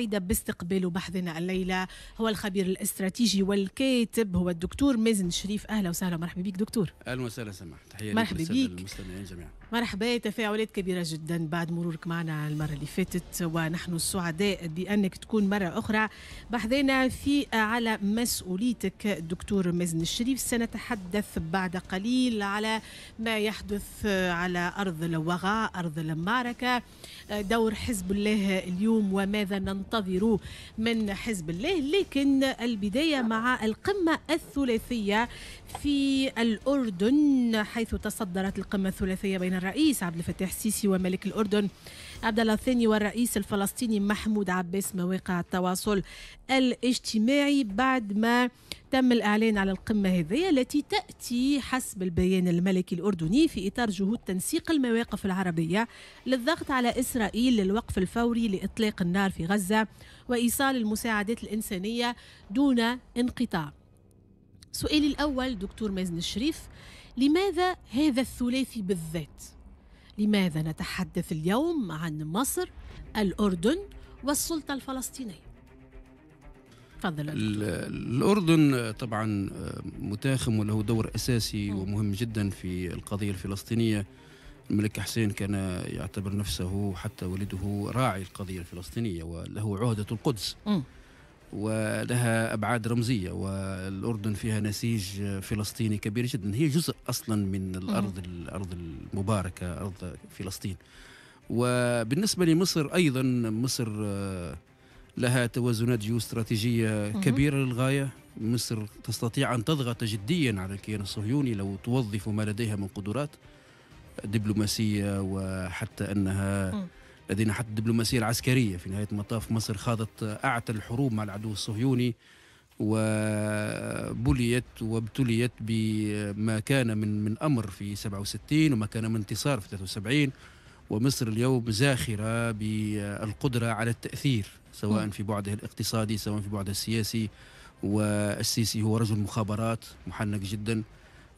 سعيدة باستقبال بحثنا الليلة هو الخبير الاستراتيجي والكاتب هو الدكتور مازن شريف أهلا وسهلا مرحبا بك دكتور أهلا وسهلا سماح تحية مرحبا بك المستمعين جميعا مرحبا تفاعلات كبيرة جدا بعد مرورك معنا المرة اللي فاتت ونحن السعداء بأنك تكون مرة أخرى بحثنا في على مسؤوليتك دكتور مازن الشريف سنتحدث بعد قليل على ما يحدث على أرض الوغى أرض المعركة دور حزب الله اليوم وماذا ننتظر ينتظروا من حزب الله لكن البداية مع القمة الثلاثية في الأردن حيث تصدرت القمة الثلاثية بين الرئيس عبد الفتاح السيسي وملك الأردن عبد الله الثاني والرئيس الفلسطيني محمود عباس مواقع التواصل الاجتماعي بعد ما تم الإعلان على القمة هذه التي تأتي حسب البيان الملكي الأردني في إطار جهود تنسيق المواقف العربية للضغط على إسرائيل للوقف الفوري لإطلاق النار في غزة وإيصال المساعدات الإنسانية دون انقطاع سؤالي الأول دكتور مازن الشريف لماذا هذا الثلاثي بالذات؟ لماذا نتحدث اليوم عن مصر الأردن والسلطة الفلسطينية تفضل الأردن طبعا متاخم وله دور أساسي ومهم جدا في القضية الفلسطينية الملك حسين كان يعتبر نفسه حتى والده راعي القضية الفلسطينية وله عهدة القدس م. ولها ابعاد رمزيه والاردن فيها نسيج فلسطيني كبير جدا هي جزء اصلا من الارض الارض المباركه ارض فلسطين وبالنسبه لمصر ايضا مصر آه، لها توازنات جيوستراتيجيه كبيره للغايه مصر تستطيع ان تضغط جديا على الكيان الصهيوني لو توظف ما لديها من قدرات دبلوماسيه وحتى انها مم. لدينا حتى الدبلوماسية العسكرية في نهاية المطاف مصر خاضت أعتى الحروب مع العدو الصهيوني وبليت وابتليت بما كان من من امر في 67 وما كان من انتصار في 73 ومصر اليوم زاخره بالقدره على التاثير سواء في بعده الاقتصادي سواء في بعده السياسي والسيسي هو رجل مخابرات محنك جدا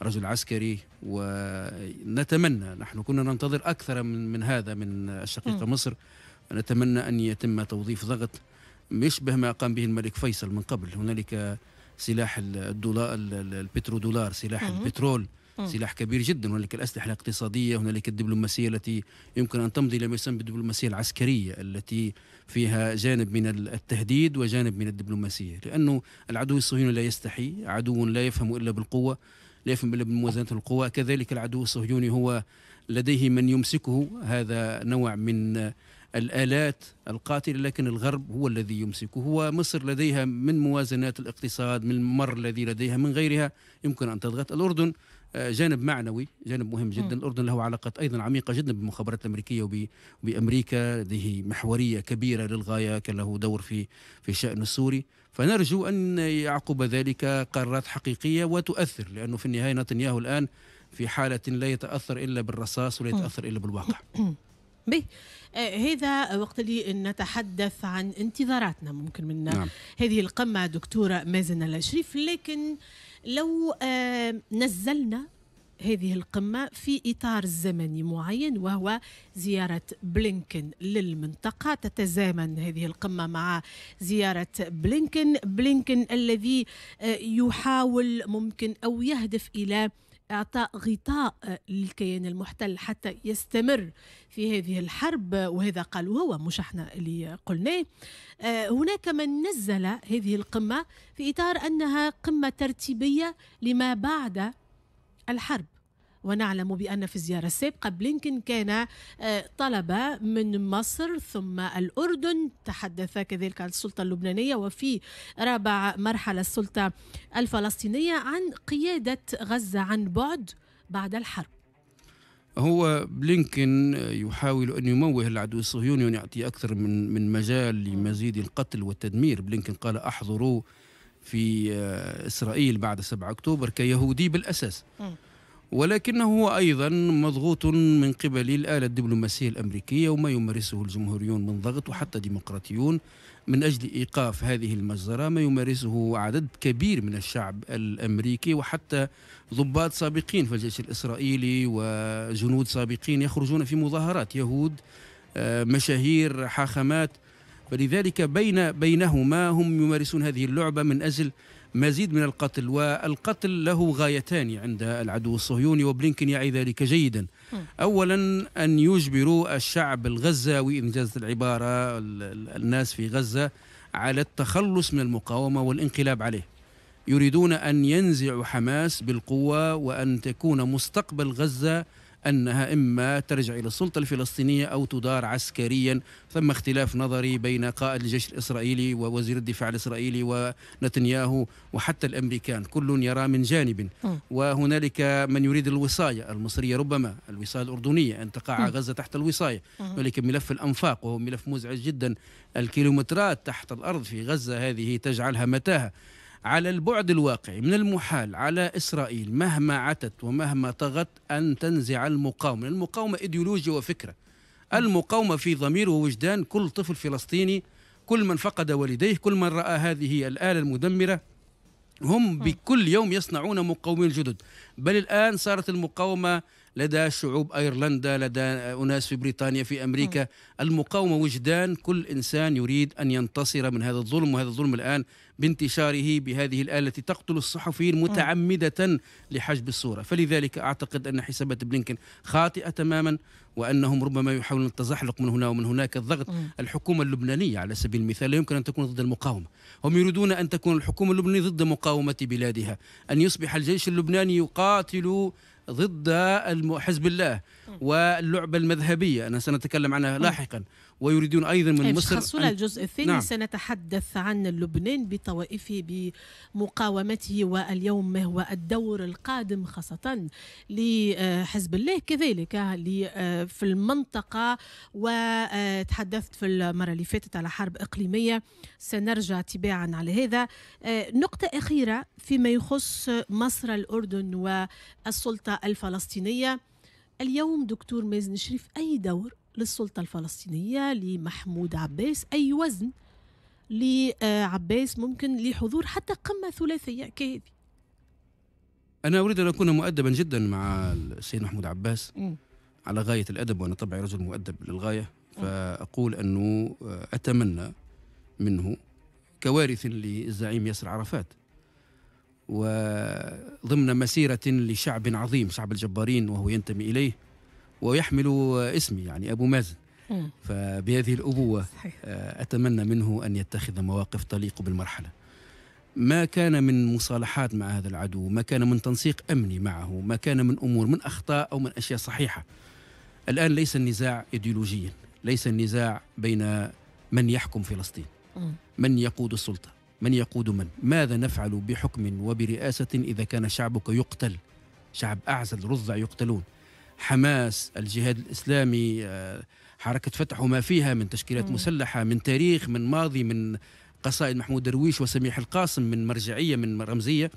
رجل عسكري ونتمنى نحن كنا ننتظر أكثر من, من هذا من الشقيقة مصر نتمنى أن يتم توظيف ضغط يشبه ما قام به الملك فيصل من قبل هنالك سلاح الدولار البترو دولار سلاح البترول سلاح كبير جدا هنالك الأسلحة الاقتصادية هنالك الدبلوماسية التي يمكن أن تمضي لما يسمى بالدبلوماسية العسكرية التي فيها جانب من التهديد وجانب من الدبلوماسية لأنه العدو الصهيوني لا يستحي عدو لا يفهم إلا بالقوة لا يفهم إلا بموازنة القوى كذلك العدو الصهيوني هو لديه من يمسكه هذا نوع من الآلات القاتلة لكن الغرب هو الذي يمسكه ومصر لديها من موازنات الاقتصاد من المر الذي لديها من غيرها يمكن أن تضغط الأردن آه، جانب معنوي جانب مهم جدا الأردن له علاقات أيضا عميقة جدا بالمخابرات الأمريكية وبأمريكا هذه محورية كبيرة للغاية كان له دور في في الشأن السوري فنرجو أن يعقب ذلك قرارات حقيقية وتؤثر لأنه في النهاية نتنياهو الآن في حالة لا يتأثر إلا بالرصاص ولا يتأثر إلا بالواقع به آه، هذا وقت اللي نتحدث عن انتظاراتنا ممكن من نعم. هذه القمة دكتورة مازن الشريف لكن لو نزلنا هذه القمة في إطار زمني معين وهو زيارة بلينكن للمنطقة تتزامن هذه القمة مع زيارة بلينكن بلينكن الذي آه، يحاول ممكن أو يهدف إلى إعطاء غطاء آه، للكيان المحتل حتى يستمر في هذه الحرب وهذا قال هو مش احنا اللي قلناه آه، هناك من نزل هذه القمة في إطار أنها قمة ترتيبية لما بعد الحرب ونعلم بأن في الزيارة السابقة بلينكن كان آه، طلب من مصر ثم الأردن تحدث كذلك عن السلطة اللبنانية وفي رابع مرحلة السلطة الفلسطينية عن قيادة غزة عن بعد بعد الحرب هو بلينكن يحاول ان يموه العدو الصهيوني وان يعطي اكثر من من مجال لمزيد القتل والتدمير، بلينكن قال احضروا في آه، اسرائيل بعد 7 اكتوبر كيهودي بالاساس. ولكنه أيضا مضغوط من قبل الآلة الدبلوماسية الأمريكية وما يمارسه الجمهوريون من ضغط وحتى ديمقراطيون من أجل إيقاف هذه المجزرة ما يمارسه عدد كبير من الشعب الأمريكي وحتى ضباط سابقين في الجيش الإسرائيلي وجنود سابقين يخرجون في مظاهرات يهود آه، مشاهير حاخامات فلذلك بين بينهما هم يمارسون هذه اللعبة من أجل مزيد من القتل والقتل له غايتان عند العدو الصهيوني وبلينكن يعي ذلك جيدا أولا أن يجبروا الشعب الغزاوي إن جازت العبارة الناس في غزة على التخلص من المقاومة والانقلاب عليه يريدون أن ينزعوا حماس بالقوة وأن تكون مستقبل غزة أنها إما ترجع إلى السلطة الفلسطينية أو تدار عسكريا ثم اختلاف نظري بين قائد الجيش الإسرائيلي ووزير الدفاع الإسرائيلي ونتنياهو وحتى الأمريكان كل يرى من جانب وهنالك من يريد الوصاية المصرية ربما الوصاية الأردنية أن تقع غزة تحت الوصاية هنالك ملف الأنفاق وهو ملف مزعج جدا الكيلومترات تحت الأرض في غزة هذه تجعلها متاهة على البعد الواقعي من المحال على إسرائيل مهما عتت ومهما طغت أن تنزع المقاومة المقاومة إيديولوجيا وفكرة المقاومة في ضمير ووجدان كل طفل فلسطيني كل من فقد والديه كل من رأى هذه الآلة المدمرة هم آه. بكل يوم يصنعون مقاومين جدد بل الآن صارت المقاومة لدى شعوب ايرلندا لدى اناس في بريطانيا في امريكا المقاومه وجدان كل انسان يريد ان ينتصر من هذا الظلم وهذا الظلم الان بانتشاره بهذه الاله التي تقتل الصحفيين متعمده لحجب الصوره فلذلك اعتقد ان حسابات بلينكن خاطئه تماما وانهم ربما يحاولون التزحلق من هنا ومن هناك الضغط الحكومه اللبنانيه على سبيل المثال لا يمكن ان تكون ضد المقاومه هم يريدون ان تكون الحكومه اللبنانيه ضد مقاومه بلادها ان يصبح الجيش اللبناني يقاتل ضد حزب الله واللعبة المذهبية أنا سنتكلم عنها لاحقا ويريدون أيضا من طيب، مصر أن... الجزء الثاني نعم. سنتحدث عن لبنان بطوائفه بمقاومته واليوم ما هو الدور القادم خاصة لحزب الله كذلك في المنطقة وتحدثت في المرة اللي فاتت على حرب إقليمية سنرجع تباعا على هذا نقطة أخيرة فيما يخص مصر الأردن والسلطة الفلسطينية اليوم دكتور مازن شريف أي دور للسلطة الفلسطينية لمحمود عباس أي وزن لعباس ممكن لحضور حتى قمة ثلاثية كهذه أنا أريد أن أكون مؤدبا جدا مع السيد محمود عباس م. على غاية الأدب وأنا طبعي رجل مؤدب للغاية فأقول أنه أتمنى منه كوارث للزعيم ياسر عرفات وضمن مسيرة لشعب عظيم شعب الجبارين وهو ينتمي إليه ويحمل اسمي يعني أبو مازن فبهذه الأبوة آه، أتمنى منه أن يتخذ مواقف تليق بالمرحلة ما كان من مصالحات مع هذا العدو ما كان من تنسيق أمني معه ما كان من أمور من أخطاء أو من أشياء صحيحة الآن ليس النزاع إيديولوجيا ليس النزاع بين من يحكم فلسطين من يقود السلطة من يقود من ماذا نفعل بحكم وبرئاسة إذا كان شعبك يقتل شعب أعزل رضع يقتلون حماس الجهاد الإسلامي آه، حركة فتح وما فيها من تشكيلات مسلحة من تاريخ من ماضي من قصائد محمود درويش وسميح القاسم من مرجعية من رمزية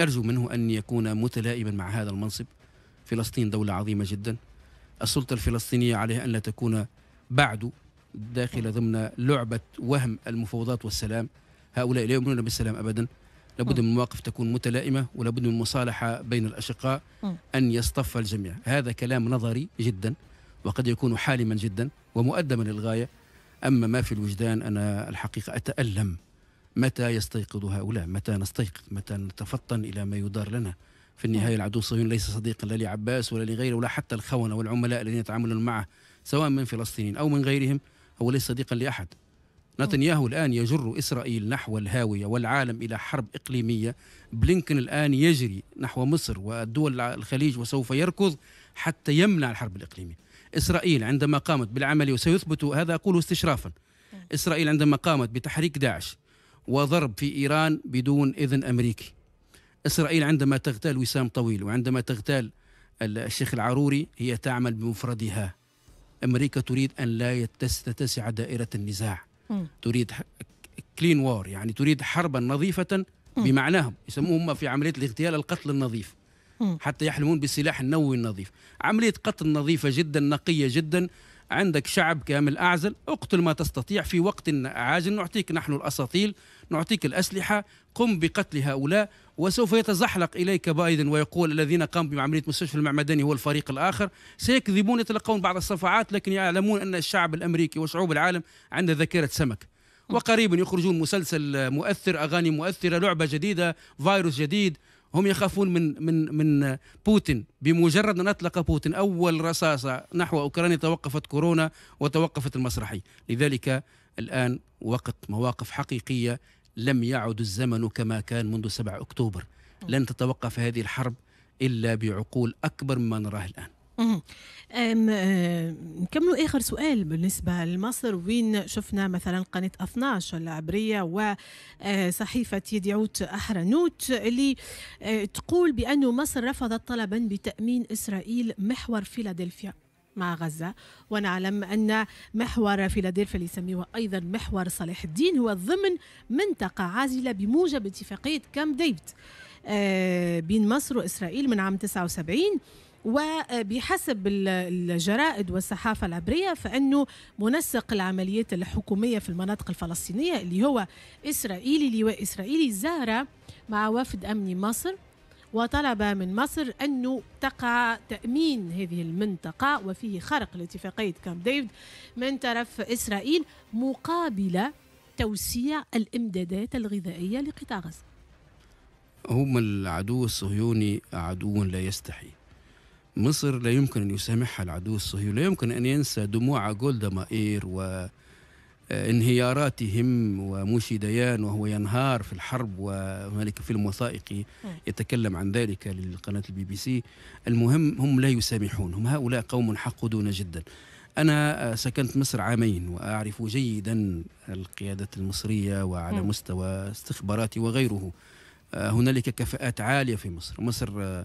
أرجو منه أن يكون متلائما مع هذا المنصب فلسطين دولة عظيمة جدا السلطة الفلسطينية عليها أن لا تكون بعد داخل ضمن لعبة وهم المفاوضات والسلام هؤلاء لا يؤمنون بالسلام أبدا لابد من مواقف تكون متلائمة ولابد من مصالحة بين الأشقاء أن يصطف الجميع هذا كلام نظري جدا وقد يكون حالما جدا ومؤدما للغاية أما ما في الوجدان أنا الحقيقة أتألم متى يستيقظ هؤلاء متى نستيقظ متى نتفطن إلى ما يدار لنا في النهاية العدو الصهيوني ليس صديقا لا لعباس ولا لغيره ولا حتى الخونة والعملاء الذين يتعاملون معه سواء من فلسطينيين أو من غيرهم هو ليس صديقا لأحد نتنياهو الآن يجر إسرائيل نحو الهاوية والعالم إلى حرب إقليمية بلينكن الآن يجري نحو مصر ودول الخليج وسوف يركض حتى يمنع الحرب الإقليمية إسرائيل عندما قامت بالعملية وسيثبت هذا أقوله استشرافا إسرائيل عندما قامت بتحريك داعش وضرب في إيران بدون إذن أمريكي إسرائيل عندما تغتال وسام طويل وعندما تغتال الشيخ العروري هي تعمل بمفردها أمريكا تريد أن لا تتسع دائرة النزاع تريد كلين وار يعني تريد حربا نظيفة بمعناهم يسموهم في عملية الاغتيال القتل النظيف حتى يحلمون بالسلاح النووي النظيف عملية قتل نظيفة جدا نقية جدا عندك شعب كامل أعزل اقتل ما تستطيع في وقت عاجل نعطيك نحن الأساطيل نعطيك الأسلحة قم بقتل هؤلاء وسوف يتزحلق إليك بايدن ويقول الذين قاموا بعملية مستشفى المعمداني هو الفريق الآخر سيكذبون يتلقون بعض الصفعات لكن يعلمون أن الشعب الأمريكي وشعوب العالم عند ذاكرة سمك وقريبا يخرجون مسلسل مؤثر أغاني مؤثرة لعبة جديدة فيروس جديد هم يخافون من من من بوتين بمجرد ان اطلق بوتين اول رصاصه نحو اوكرانيا توقفت كورونا وتوقفت المسرحيه، لذلك الان وقت مواقف حقيقيه لم يعد الزمن كما كان منذ 7 اكتوبر، لن تتوقف هذه الحرب الا بعقول اكبر مما نراه الان. آه، نكملوا اخر سؤال بالنسبه لمصر وين شفنا مثلا قناه 12 العبريه وصحيفه آه، يديعوت احرنوت اللي آه، تقول بأن مصر رفضت طلبا بتامين اسرائيل محور فيلادلفيا مع غزة ونعلم أن محور فيلادلفيا اللي يسميه أيضا محور صلاح الدين هو ضمن منطقة عازلة بموجب اتفاقية كامب ديفيد بين مصر وإسرائيل من عام 79 وبحسب الجرائد والصحافة العبرية فأنه منسق العمليات الحكومية في المناطق الفلسطينية اللي هو إسرائيلي لواء إسرائيلي زار مع وفد أمني مصر وطلب من مصر أنه تقع تأمين هذه المنطقة وفيه خرق لاتفاقية كامب ديفيد من طرف إسرائيل مقابل توسيع الإمدادات الغذائية لقطاع غزة هم العدو الصهيوني عدو لا يستحي مصر لا يمكن أن يسامحها العدو الصهيوني لا يمكن أن ينسى دموع جولدا مائير وانهياراتهم آه، وموشي ديان وهو ينهار في الحرب وهنالك فيلم وثائقي يتكلم عن ذلك لقناة البي بي سي المهم هم لا يسامحون هم هؤلاء قوم حقدون جدا أنا آه، سكنت مصر عامين وأعرف جيدا القيادة المصرية وعلى مستوى استخباراتي وغيره آه، هنالك كفاءات عالية في مصر مصر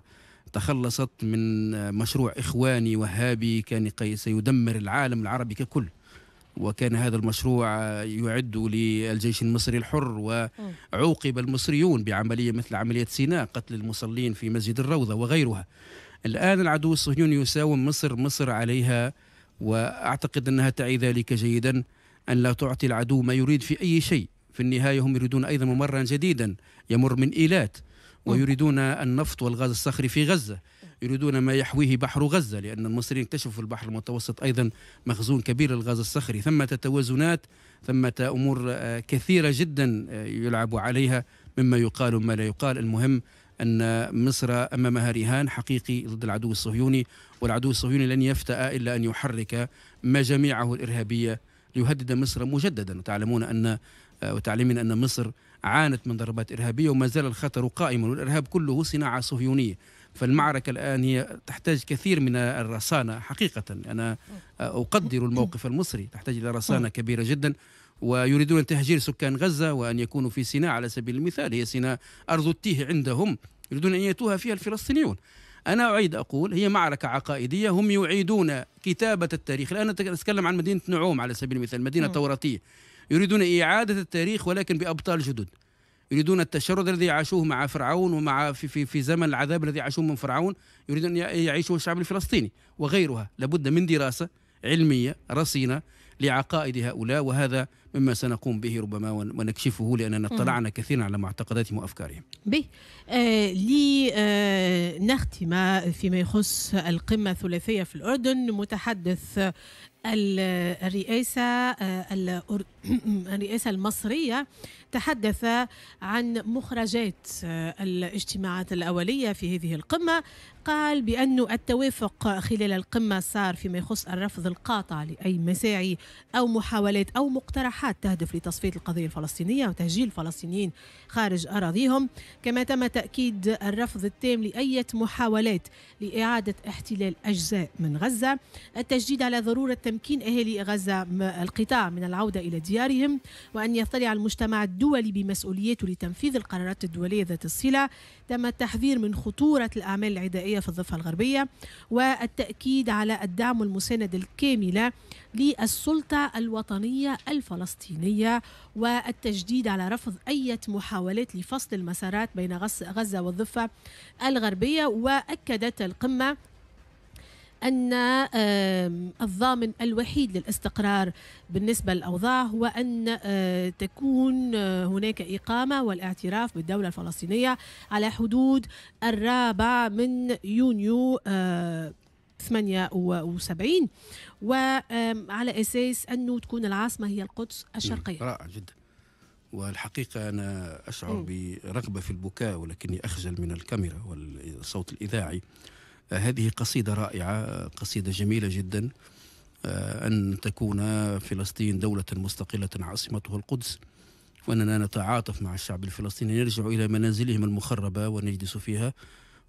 تخلصت من مشروع إخواني وهابي كان سيدمر العالم العربي ككل وكان هذا المشروع يعد للجيش المصري الحر وعوقب المصريون بعملية مثل عملية سيناء قتل المصلين في مسجد الروضة وغيرها الآن العدو الصهيوني يساوم مصر مصر عليها وأعتقد أنها تعي ذلك جيدا أن لا تعطي العدو ما يريد في أي شيء في النهاية هم يريدون أيضا ممرا جديدا يمر من إيلات ويريدون النفط والغاز الصخري في غزة يريدون ما يحويه بحر غزة لأن المصريين اكتشفوا في البحر المتوسط أيضا مخزون كبير للغاز الصخري ثمة توازنات ثمة أمور آه، كثيرة جدا آه، يلعب عليها مما يقال وما لا يقال المهم أن مصر أمامها رهان حقيقي ضد العدو الصهيوني والعدو الصهيوني لن يفتأ إلا أن يحرك ما جميعه الإرهابية ليهدد مصر مجددا وتعلمون أن آه، وتعلمين أن مصر عانت من ضربات إرهابية وما زال الخطر قائما والإرهاب كله صناعة صهيونية فالمعركة الآن هي تحتاج كثير من الرصانة حقيقة أنا أقدر الموقف المصري تحتاج إلى رصانة كبيرة جدا ويريدون تهجير سكان غزة وأن يكونوا في سيناء على سبيل المثال هي سيناء أرض التيه عندهم يريدون أن يأتوها فيها الفلسطينيون أنا أعيد أقول هي معركة عقائدية هم يعيدون كتابة التاريخ الآن نتكلم عن مدينة نعوم على سبيل المثال مدينة نعم. توراتية يريدون إعادة التاريخ ولكن بأبطال جدد يريدون التشرد الذي عاشوه مع فرعون ومع في, في, في زمن العذاب الذي عاشوه من فرعون يريدون أن يعيشه الشعب الفلسطيني وغيرها لابد من دراسة علمية رصينة لعقائد هؤلاء وهذا مما سنقوم به ربما ونكشفه لأننا اطلعنا كثيرا على معتقداتهم وأفكارهم به آه لنختم آه فيما يخص القمة الثلاثية في الأردن متحدث الرئاسة الرئاسة آه، المصرية تحدث عن مخرجات آه، الاجتماعات الأولية في هذه القمة قال بأن التوافق خلال القمة صار فيما يخص الرفض القاطع لأي مساعي أو محاولات أو مقترحات تهدف لتصفية القضية الفلسطينية وتهجير الفلسطينيين خارج أراضيهم كما تم تأكيد الرفض التام لأي محاولات لإعادة احتلال أجزاء من غزة التشديد على ضرورة تمكين أهالي غزة القطاع من العودة إلى ديارهم وأن يطلع المجتمع الدولي بمسؤوليته لتنفيذ القرارات الدولية ذات الصلة تم التحذير من خطورة الأعمال العدائية الفضائية في الضفة الغربية والتأكيد على الدعم المساند الكامله للسلطة الوطنية الفلسطينية والتجديد على رفض أي محاولات لفصل المسارات بين غزة والضفة الغربية وأكدت القمة أن الضامن الوحيد للاستقرار بالنسبة للأوضاع هو أن آه، تكون آه، هناك إقامة والاعتراف بالدولة الفلسطينية على حدود الرابع من يونيو 78 آه، وعلى اساس انه تكون العاصمه هي القدس الشرقيه رائع جدا والحقيقه انا اشعر برغبه في البكاء ولكني اخجل من الكاميرا والصوت الاذاعي هذه قصيدة رائعة قصيدة جميلة جدا آه، أن تكون فلسطين دولة مستقلة عاصمتها القدس وأننا نتعاطف مع الشعب الفلسطيني نرجع إلى منازلهم المخربة ونجلس فيها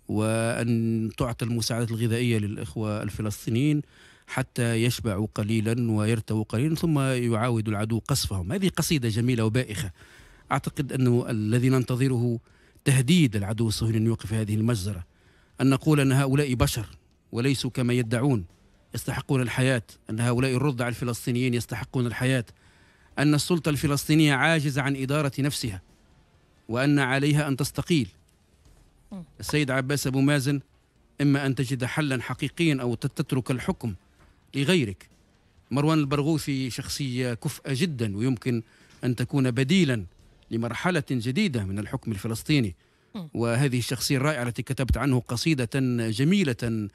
وأن تعطى المساعدات الغذائية للإخوة الفلسطينيين حتى يشبعوا قليلا ويرتووا قليلا ثم يعاود العدو قصفهم هذه قصيدة جميلة وبائخة أعتقد أنه الذي ننتظره تهديد العدو الصهيوني أن يوقف هذه المجزرة أن نقول أن هؤلاء بشر وليسوا كما يدعون يستحقون الحياة أن هؤلاء الرضع الفلسطينيين يستحقون الحياة أن السلطة الفلسطينية عاجزة عن إدارة نفسها وأن عليها أن تستقيل السيد عباس أبو مازن إما أن تجد حلا حقيقيا أو تترك الحكم لغيرك مروان البرغوثي شخصية كفأة جدا ويمكن أن تكون بديلا لمرحلة جديدة من الحكم الفلسطيني وهذه الشخصية الرائعة التي كتبت عنه قصيدة جميلة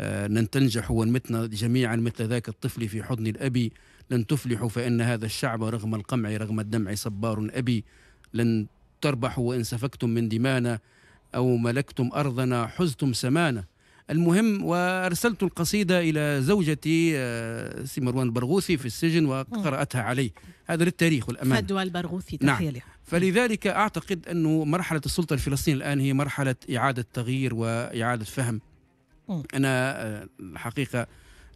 آه، لن تنجح ونمتنا جميعا مثل ذاك الطفل في حضن الأبي لن تفلحوا فإن هذا الشعب رغم القمع رغم الدمع صبار أبي لن تربحوا وإن سفكتم من دمانا أو ملكتم أرضنا حزتم سمانا المهم وأرسلت القصيدة إلى زوجتي آه، سي مروان البرغوثي في السجن وقرأتها علي هذا للتاريخ والأمان فدوى البرغوثي نعم. تحية نعم. فلذلك اعتقد انه مرحله السلطه الفلسطينيه الان هي مرحله اعاده تغيير واعاده فهم انا آه، الحقيقه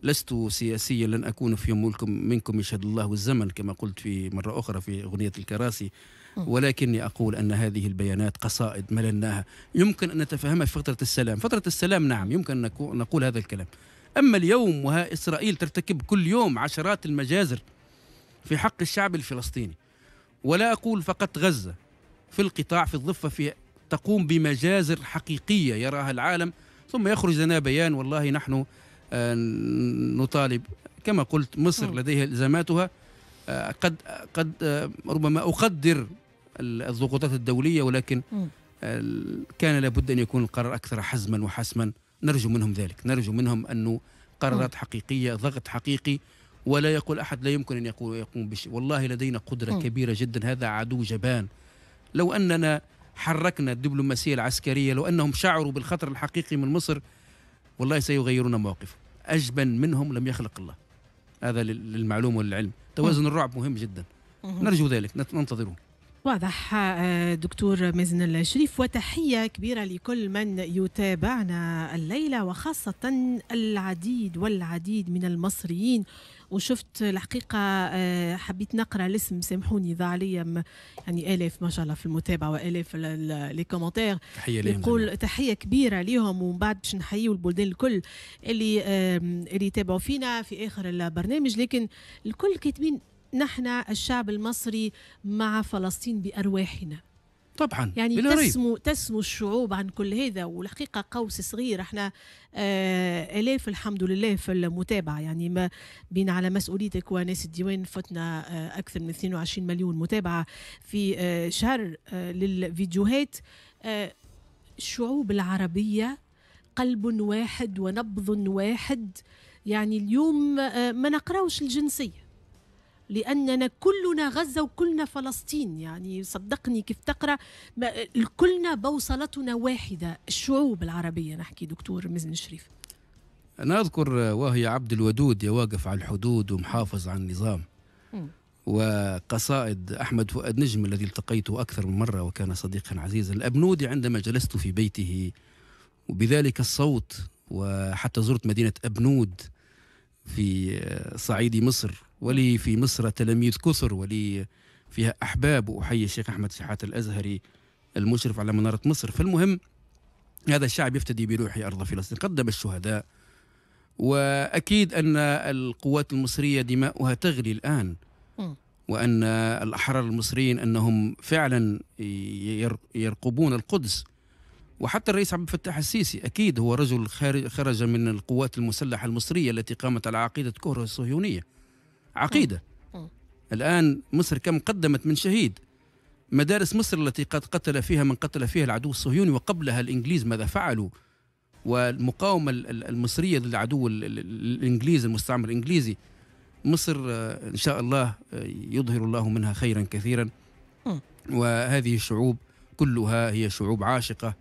لست سياسيا لن اكون في يوم منكم يشهد الله الزمن كما قلت في مره اخرى في اغنيه الكراسي ولكني اقول ان هذه البيانات قصائد مللناها يمكن ان نتفهمها في فتره السلام، فتره السلام نعم يمكن ان نقول هذا الكلام. اما اليوم وها اسرائيل ترتكب كل يوم عشرات المجازر في حق الشعب الفلسطيني. ولا أقول فقط غزة في القطاع في الضفة في تقوم بمجازر حقيقية يراها العالم ثم يخرج لنا بيان والله نحن آه، نطالب كما قلت مصر لديها الزاماتها آه، قد قد آه، ربما اقدر الضغوطات الدوليه ولكن كان لابد ان يكون القرار اكثر حزما وحسما نرجو منهم ذلك نرجو منهم انه قرارات حقيقيه ضغط حقيقي ولا يقول أحد لا يمكن أن يقول يقوم بشيء والله لدينا قدرة م. كبيرة جدا هذا عدو جبان لو أننا حركنا الدبلوماسية العسكرية لو أنهم شعروا بالخطر الحقيقي من مصر والله سيغيرون موقفهم أجبن منهم لم يخلق الله هذا للمعلوم والعلم توازن الرعب مهم جدا نرجو ذلك ننتظره واضح آه، دكتور مازن الشريف وتحية كبيرة لكل من يتابعنا الليلة وخاصة العديد والعديد من المصريين وشفت الحقيقة آه، حبيت نقرا الاسم سامحوني ضاع لي يعني آلاف ما شاء الله في المتابعة وآلاف لي كومنتير تحية لهم يقول تحية كبيرة ليهم ومن بعد باش نحييوا البلدان الكل اللي اللي يتابعوا فينا في آخر البرنامج لكن الكل كاتبين نحن الشعب المصري مع فلسطين بأرواحنا طبعا يعني بالقريب. تسمو تسمو الشعوب عن كل هذا والحقيقه قوس صغير احنا آه الاف الحمد لله في المتابعه يعني ما بين على مسؤوليتك وناس الديوان فتنا آه اكثر من 22 مليون متابعه في آه شهر آه للفيديوهات آه الشعوب العربيه قلب واحد ونبض واحد يعني اليوم آه، ما نقراوش الجنسيه لاننا كلنا غزه وكلنا فلسطين يعني صدقني كيف تقرا كلنا بوصلتنا واحده الشعوب العربيه نحكي دكتور مزن شريف انا اذكر وهي عبد الودود واقف على الحدود ومحافظ على النظام م. وقصائد احمد فؤاد نجم الذي التقيته اكثر من مره وكان صديقا عزيزا الابنودي عندما جلست في بيته وبذلك الصوت وحتى زرت مدينه ابنود في صعيد مصر ولي في مصر تلاميذ كثر ولي فيها أحباب وأحيي الشيخ أحمد شحات الأزهري المشرف على منارة مصر فالمهم هذا الشعب يفتدي بروح أرض فلسطين قدم الشهداء وأكيد أن القوات المصرية دماؤها تغلي الآن وأن الأحرار المصريين أنهم فعلا يرقبون القدس وحتى الرئيس عبد الفتاح السيسي أكيد هو رجل خرج من القوات المسلحة المصرية التي قامت على عقيدة كهرة الصهيونية عقيدة الآن مصر كم قدمت من شهيد مدارس مصر التي قد قتل فيها من قتل فيها العدو الصهيوني وقبلها الإنجليز ماذا فعلوا والمقاومة المصرية للعدو الإنجليزي المستعمر الإنجليزي مصر آه، إن شاء الله آه، يظهر الله منها خيرا كثيرا وهذه الشعوب كلها هي شعوب عاشقة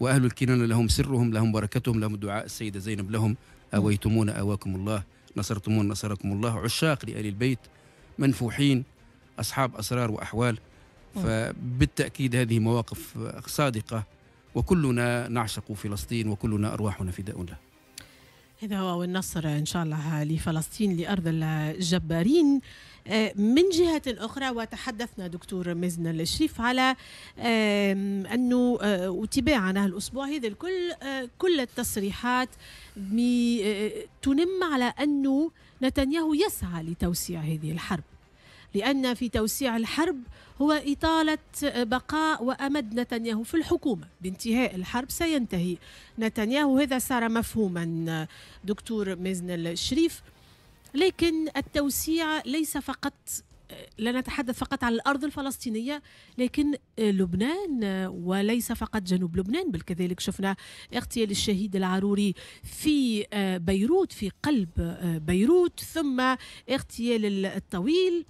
وأهل الكنانة لهم سرهم لهم بركتهم لهم دعاء السيدة زينب لهم اويتمونا أواكم الله نصرتمون نصركم الله عشاق لآل البيت منفوحين أصحاب أسرار وأحوال نعم. فبالتأكيد هذه مواقف صادقة وكلنا نعشق فلسطين وكلنا أرواحنا فداء لها هذا هو النصر إن شاء الله لفلسطين لأرض الجبارين آه، من جهة أخرى وتحدثنا دكتور مزن الشريف على أنه وتباعنا آه، الأسبوع هذا الكل آه، كل التصريحات تنم على أنه نتنياهو يسعى لتوسيع هذه الحرب لأن في توسيع الحرب هو إطالة بقاء وأمد نتنياهو في الحكومة بانتهاء الحرب سينتهي نتنياهو هذا صار مفهوما دكتور مزن الشريف لكن التوسيع ليس فقط آه، لا نتحدث فقط عن الأرض الفلسطينية لكن آه، لبنان آه، وليس فقط جنوب لبنان بل كذلك شفنا اغتيال الشهيد العروري في بيروت في قلب بيروت ثم اغتيال الطويل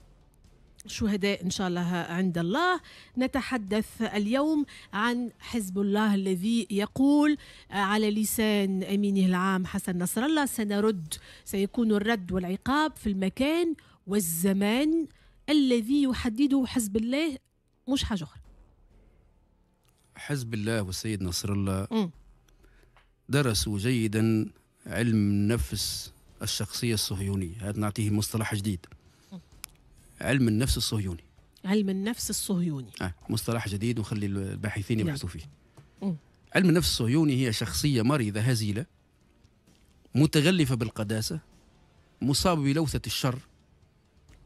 شهداء ان شاء الله عند الله نتحدث اليوم عن حزب الله الذي يقول آه، على لسان امينه العام حسن نصر الله سنرد سيكون الرد والعقاب في المكان والزمان الذي يحدده حزب الله مش حاجه اخرى حزب الله والسيد نصر الله درسوا جيدا علم النفس الشخصيه الصهيونيه هذا نعطيه مصطلح جديد علم النفس الصهيوني علم النفس الصهيوني آه مصطلح جديد وخلي الباحثين نعم. يبحثوا فيه مم. علم النفس الصهيوني هي شخصية مريضة هزيلة متغلفة بالقداسة مصابة بلوثة الشر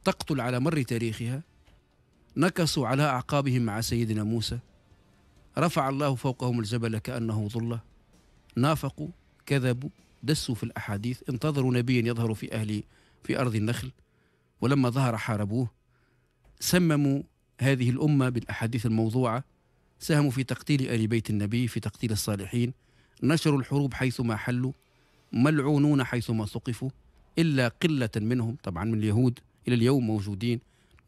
تقتل على مر تاريخها نكصوا على أعقابهم مع سيدنا موسى رفع الله فوقهم الجبل كأنه ظلة نافقوا كذبوا دسوا في الأحاديث انتظروا نبيا يظهر في أهل في أرض النخل ولما ظهر حاربوه سمموا هذه الأمة بالأحاديث الموضوعة ساهموا في تقتيل آل بيت النبي في تقتيل الصالحين نشروا الحروب حيثما حلوا ملعونون حيثما ثقفوا إلا قلة منهم طبعا من اليهود إلى اليوم موجودين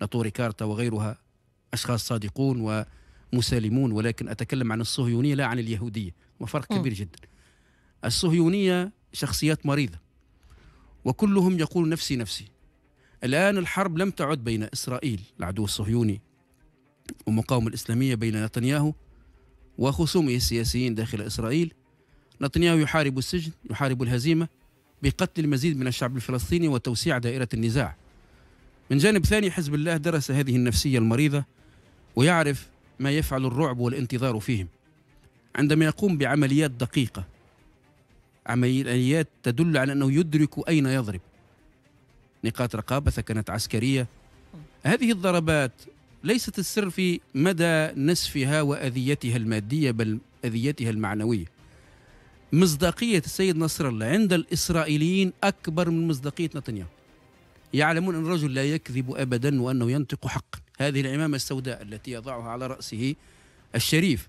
نطوري كارتا وغيرها أشخاص صادقون ومسالمون ولكن أتكلم عن الصهيونية لا عن اليهودية وفرق كبير جدا الصهيونية شخصيات مريضة وكلهم يقول نفسي نفسي الآن الحرب لم تعد بين إسرائيل العدو الصهيوني ومقاومة الإسلامية بين نتنياهو وخصومه السياسيين داخل إسرائيل نتنياهو يحارب السجن يحارب الهزيمة بقتل المزيد من الشعب الفلسطيني وتوسيع دائرة النزاع من جانب ثاني حزب الله درس هذه النفسية المريضة ويعرف ما يفعل الرعب والانتظار فيهم عندما يقوم بعمليات دقيقة عمليات تدل على أنه يدرك أين يضرب نقاط رقابة ثكنات عسكرية هذه الضربات ليست السر في مدى نسفها وأذيتها المادية بل أذيتها المعنوية مصداقية السيد نصر الله عند الإسرائيليين أكبر من مصداقية نتنياهو يعلمون أن الرجل لا يكذب أبدا وأنه ينطق حقا هذه العمامة السوداء التي يضعها على رأسه الشريف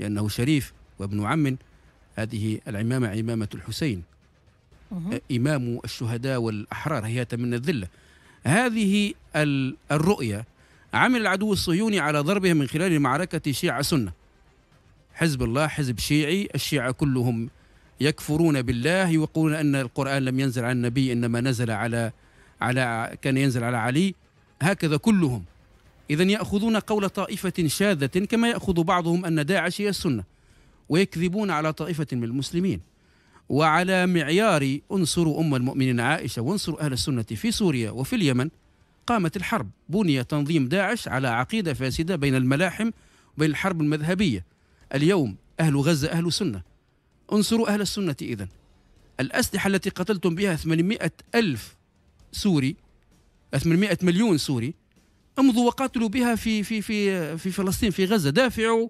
لأنه شريف وابن عم هذه العمامة عمامة الحسين إمام الشهداء والأحرار هي من الذلة هذه الرؤية عمل العدو الصهيوني على ضربها من خلال معركة شيعة سنة حزب الله حزب شيعي الشيعة كلهم يكفرون بالله يقولون أن القرآن لم ينزل على النبي إنما نزل على على كان ينزل على علي هكذا كلهم إذا يأخذون قول طائفة شاذة كما يأخذ بعضهم أن داعش هي السنة ويكذبون على طائفة من المسلمين وعلى معيار انصروا أم المؤمنين عائشة وانصروا أهل السنة في سوريا وفي اليمن قامت الحرب بني تنظيم داعش على عقيدة فاسدة بين الملاحم وبين الحرب المذهبية اليوم أهل غزة أهل سنة انصروا أهل السنة إذا الأسلحة التي قتلتم بها 800 ألف سوري 800 مليون سوري امضوا وقاتلوا بها في في في في فلسطين في غزة دافعوا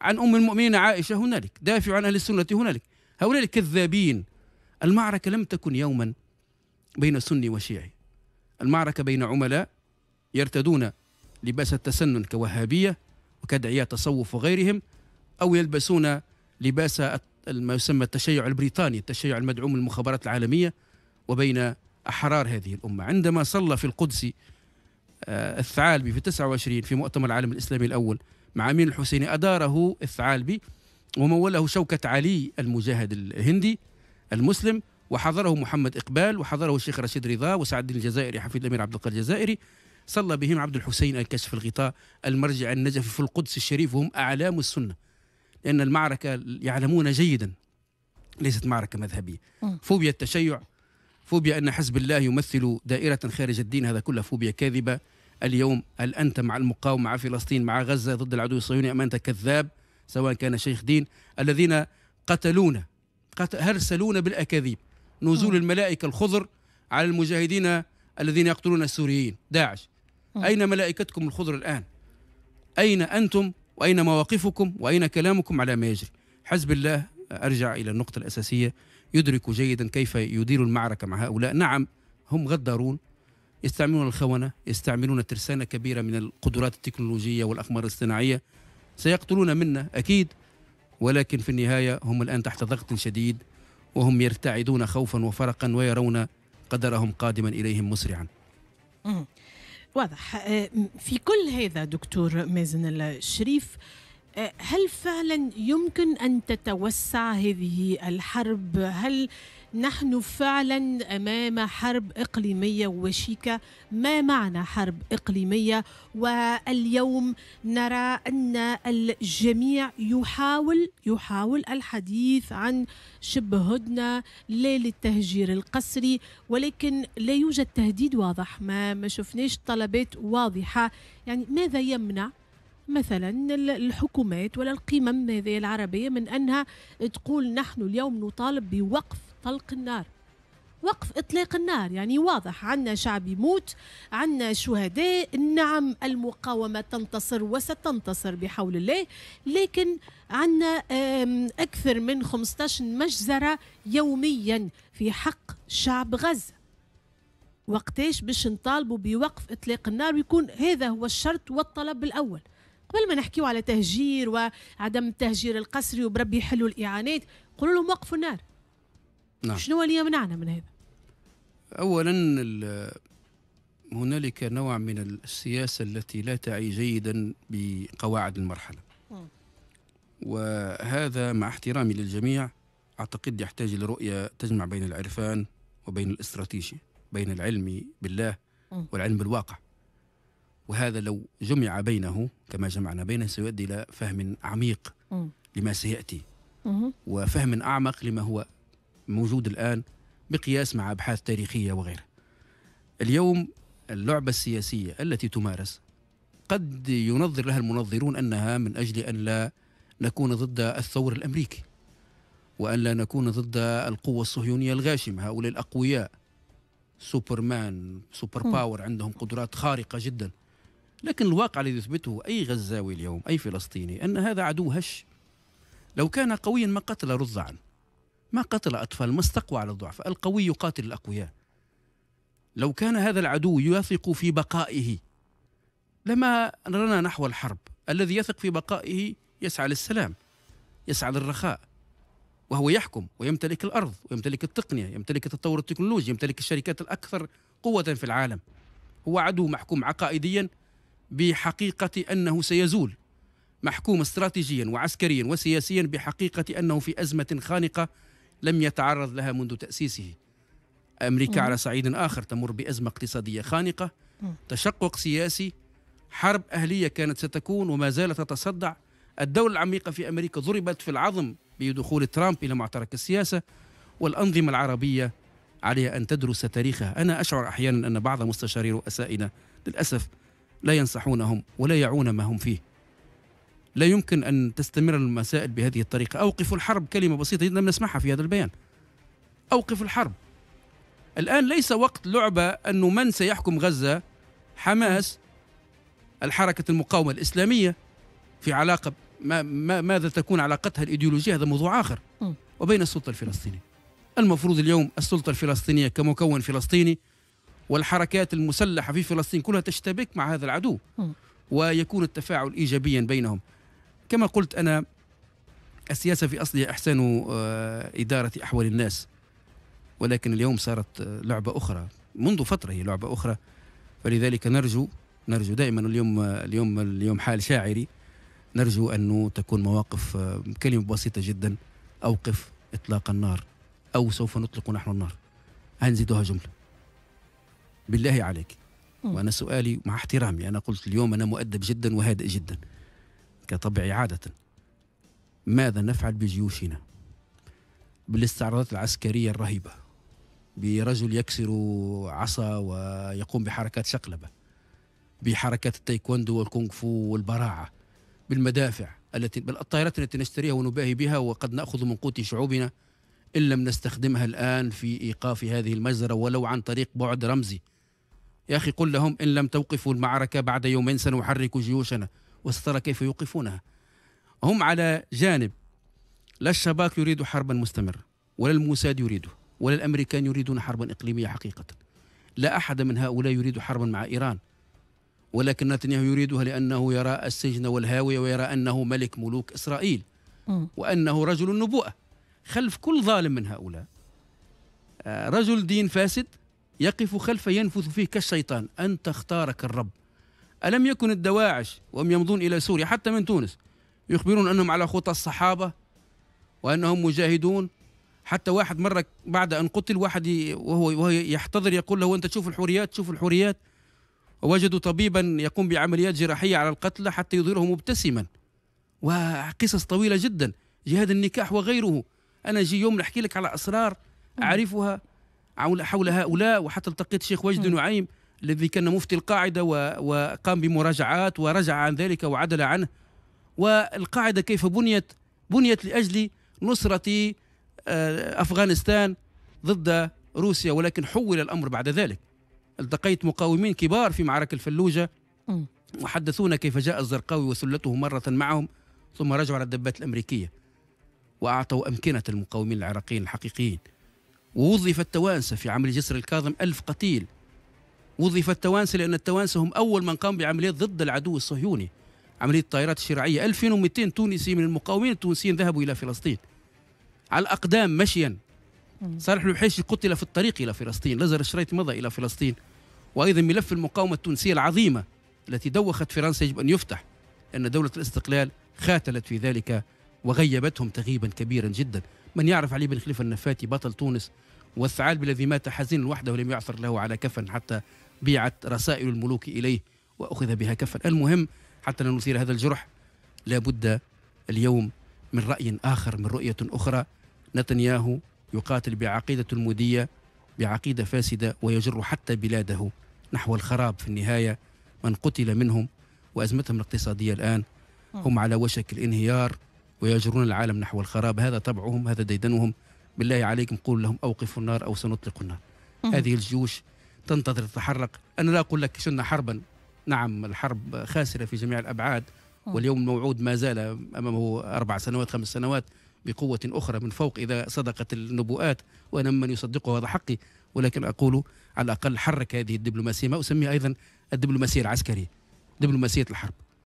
عن أم المؤمنين عائشة هنالك دافعوا عن أهل السنة هنالك هؤلاء الكذابين المعركة لم تكن يوما بين سني وشيعي المعركة بين عملاء يرتدون لباس التسنن كوهابية وكدعية تصوف وغيرهم أو يلبسون لباس ما يسمى التشيع البريطاني التشيع المدعوم من المخابرات العالمية وبين أحرار هذه الأمة عندما صلى في القدس آه، الثعالبي في 29 في مؤتمر العالم الإسلامي الأول مع أمين الحسيني أداره الثعالبي وموله شوكة علي المجاهد الهندي المسلم وحضره محمد إقبال وحضره الشيخ رشيد رضا وسعد الدين الجزائري حفيد الأمير عبد القادر الجزائري صلى بهم عبد الحسين الكشف الغطاء المرجع النجفي في القدس الشريف وهم أعلام السنة لأن المعركة يعلمون جيدا ليست معركة مذهبية فوبيا التشيع فوبيا أن حزب الله يمثل دائرة خارج الدين هذا كله فوبيا كاذبة اليوم هل أنت مع المقاومة مع فلسطين مع غزة ضد العدو الصهيوني أم أنت كذاب سواء كان شيخ دين الذين قتلونا هرسلونا بالأكاذيب نزول الملائكة الخضر على المجاهدين الذين يقتلون السوريين داعش أين ملائكتكم الخضر الآن أين أنتم وأين مواقفكم وأين كلامكم على ما يجري حزب الله أرجع إلى النقطة الأساسية يدرك جيدا كيف يدير المعركة مع هؤلاء نعم هم غدارون يستعملون الخونة يستعملون ترسانة كبيرة من القدرات التكنولوجية والأقمار الصناعية سيقتلون منا أكيد ولكن في النهاية هم الآن تحت ضغط شديد وهم يرتعدون خوفا وفرقا ويرون قدرهم قادما إليهم مسرعا واضح آه، في كل هذا دكتور مازن الشريف آه، هل فعلا يمكن أن تتوسع هذه الحرب هل نحن فعلا امام حرب اقليميه وشيكه ما معنى حرب اقليميه واليوم نرى ان الجميع يحاول يحاول الحديث عن شبه هدنه للتهجير القسري ولكن لا يوجد تهديد واضح ما ما شفناش طلبات واضحه يعني ماذا يمنع مثلا الحكومات ولا القمم هذه العربية من أنها تقول نحن اليوم نطالب بوقف طلق النار وقف اطلاق النار يعني واضح عندنا شعب يموت عندنا شهداء نعم المقاومه تنتصر وستنتصر بحول الله لكن عندنا اكثر من 15 مجزره يوميا في حق شعب غزه وقتاش باش نطالبوا بوقف اطلاق النار ويكون هذا هو الشرط والطلب الاول قبل ما نحكيو على تهجير وعدم التهجير القسري وبربي يحلوا الاعانات قولوا لهم وقفوا النار نعم. شنو اللي يمنعنا من هذا؟ اولا هنالك نوع من السياسه التي لا تعي جيدا بقواعد المرحله وهذا مع احترامي للجميع اعتقد يحتاج لرؤيه تجمع بين العرفان وبين الاستراتيجي بين العلم بالله والعلم بالواقع وهذا لو جمع بينه كما جمعنا بينه سيؤدي الى فهم عميق لما سياتي وفهم اعمق لما هو موجود الآن بقياس مع أبحاث تاريخية وغيرها اليوم اللعبة السياسية التي تمارس قد ينظر لها المنظرون أنها من أجل أن لا نكون ضد الثور الأمريكي وأن لا نكون ضد القوة الصهيونية الغاشمة هؤلاء الأقوياء سوبرمان سوبر باور عندهم قدرات خارقة جدا لكن الواقع الذي يثبته أي غزاوي اليوم أي فلسطيني أن هذا عدو هش لو كان قويا ما قتل رضعا ما قتل أطفال ما استقوى على الضعف القوي يقاتل الأقوياء لو كان هذا العدو يثق في بقائه لما رنا نحو الحرب الذي يثق في بقائه يسعى للسلام يسعى للرخاء وهو يحكم ويمتلك الأرض ويمتلك التقنية يمتلك التطور التكنولوجي يمتلك الشركات الأكثر قوة في العالم هو عدو محكوم عقائديا بحقيقة أنه سيزول محكوم استراتيجيا وعسكريا وسياسيا بحقيقة أنه في أزمة خانقة لم يتعرض لها منذ تأسيسه أمريكا على صعيد آخر تمر بأزمة اقتصادية خانقة تشقق سياسي حرب أهلية كانت ستكون وما زالت تتصدع الدولة العميقة في أمريكا ضربت في العظم بدخول ترامب إلى معترك السياسة والأنظمة العربية عليها أن تدرس تاريخها أنا أشعر أحيانا أن بعض مستشاري رؤسائنا للأسف لا ينصحونهم ولا يعون ما هم فيه لا يمكن أن تستمر المسائل بهذه الطريقة أوقفوا الحرب كلمة بسيطة جدا نسمعها في هذا البيان أوقفوا الحرب الآن ليس وقت لعبة أنه من سيحكم غزة حماس الحركة المقاومة الإسلامية في علاقة ما ما ماذا تكون علاقتها الإيديولوجية هذا موضوع آخر وبين السلطة الفلسطينية المفروض اليوم السلطة الفلسطينية كمكون فلسطيني والحركات المسلحة في فلسطين كلها تشتبك مع هذا العدو ويكون التفاعل إيجابيا بينهم كما قلت أنا السياسة في أصلها إحسان آه، إدارة أحوال الناس ولكن اليوم صارت آه، لعبة أخرى منذ فترة هي لعبة أخرى فلذلك نرجو نرجو دائما اليوم اليوم اليوم حال شاعري نرجو أنه تكون مواقف آه، كلمة بسيطة جدا أوقف إطلاق النار أو سوف نطلق نحن النار هنزيدها جملة بالله عليك وأنا سؤالي مع احترامي أنا قلت اليوم أنا مؤدب جدا وهادئ جدا كطبعي عادة ماذا نفعل بجيوشنا بالاستعراضات العسكرية الرهيبة برجل يكسر عصا ويقوم بحركات شقلبة بحركات التايكوندو والكونغ فو والبراعة بالمدافع التي بالطائرات التي نشتريها ونباهي بها وقد نأخذ من قوت شعوبنا إن لم نستخدمها الآن في إيقاف هذه المجزرة ولو عن طريق بعد رمزي يا أخي قل لهم إن لم توقفوا المعركة بعد يومين سنحرك جيوشنا وسترى كيف يوقفونها هم على جانب لا الشباك يريد حربا مستمرة ولا الموساد يريده ولا الأمريكان يريدون حربا إقليمية حقيقة لا أحد من هؤلاء يريد حربا مع إيران ولكن نتنياهو يريدها لأنه يرى السجن والهاوية ويرى أنه ملك ملوك إسرائيل وأنه رجل النبوءة خلف كل ظالم من هؤلاء آه، رجل دين فاسد يقف خلف ينفث فيه كالشيطان أنت اختارك الرب ألم يكن الدواعش وهم يمضون إلى سوريا حتى من تونس يخبرون أنهم على خطى الصحابة وأنهم مجاهدون حتى واحد مرة بعد أن قتل واحد وهو, وهو يحتضر يقول له أنت تشوف الحوريات تشوف الحوريات ووجدوا طبيبا يقوم بعمليات جراحية على القتلى حتى يظهره مبتسما وقصص طويلة جدا جهاد النكاح وغيره أنا جي يوم نحكي لك على أسرار أعرفها حول هؤلاء وحتى التقيت شيخ وجد نعيم الذي كان مفتي القاعدة وقام بمراجعات ورجع عن ذلك وعدل عنه والقاعدة كيف بنيت بنيت لأجل نصرة آه، أفغانستان ضد روسيا ولكن حول الأمر بعد ذلك التقيت مقاومين كبار في معركة الفلوجة وحدثونا كيف جاء الزرقاوي وسلته مرة معهم ثم رجعوا على الدبات الأمريكية وأعطوا أمكنة المقاومين العراقيين الحقيقيين ووظف التوانسة في عمل جسر الكاظم ألف قتيل وظف التوانسه لان التوانسه هم اول من قام بعمليات ضد العدو الصهيوني عمليه الطائرات الشراعيه 2200 تونسي من المقاومين التونسيين ذهبوا الى فلسطين على الاقدام مشيا صالح الوحيشي قتل في الطريق الى فلسطين لزر الشريط مضى الى فلسطين وايضا ملف المقاومه التونسيه العظيمه التي دوخت فرنسا يجب ان يفتح ان دوله الاستقلال خاتلت في ذلك وغيبتهم تغيبا كبيرا جدا من يعرف علي بن خليفه النفاتي بطل تونس والثعالب الذي مات حزين الوحده ولم يعثر له على كفن حتى بيعت رسائل الملوك إليه وأخذ بها كفا المهم حتى لا نثير هذا الجرح لا بد اليوم من رأي آخر من رؤية أخرى نتنياهو يقاتل بعقيدة المودية بعقيدة فاسدة ويجر حتى بلاده نحو الخراب في النهاية من قتل منهم وأزمتهم الاقتصادية الآن هم على وشك الانهيار ويجرون العالم نحو الخراب هذا طبعهم هذا ديدنهم بالله عليكم قولوا لهم أوقفوا النار أو سنطلق النار هذه الجيوش تنتظر تتحرك أنا لا أقول لك شن حربا نعم الحرب خاسرة في جميع الأبعاد آه. واليوم الموعود ما زال أمامه أربع سنوات خمس سنوات بقوة أخرى من فوق إذا صدقت النبوءات وأنا من يصدقه هذا حقي ولكن أقول على الأقل حرك هذه الدبلوماسية ما أسميها أيضا الدبلوماسية العسكرية دبلوماسية الحرب